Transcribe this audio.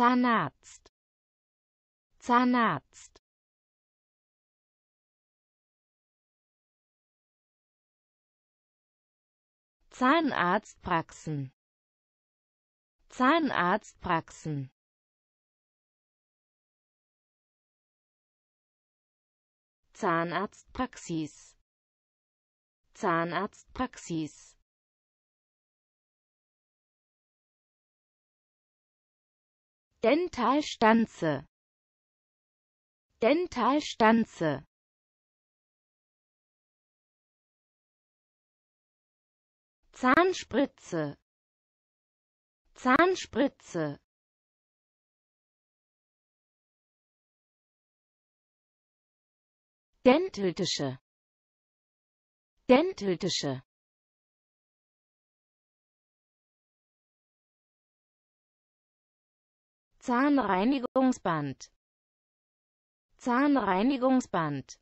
Zahnarzt Zahnarzt Zahnarztpraxen Zahnarztpraxen Zahnarztpraxis Zahnarztpraxis Dentalstanze Dentalstanze Zahnspritze Zahnspritze Dentiltische Dentiltische Zahnreinigungsband Zahnreinigungsband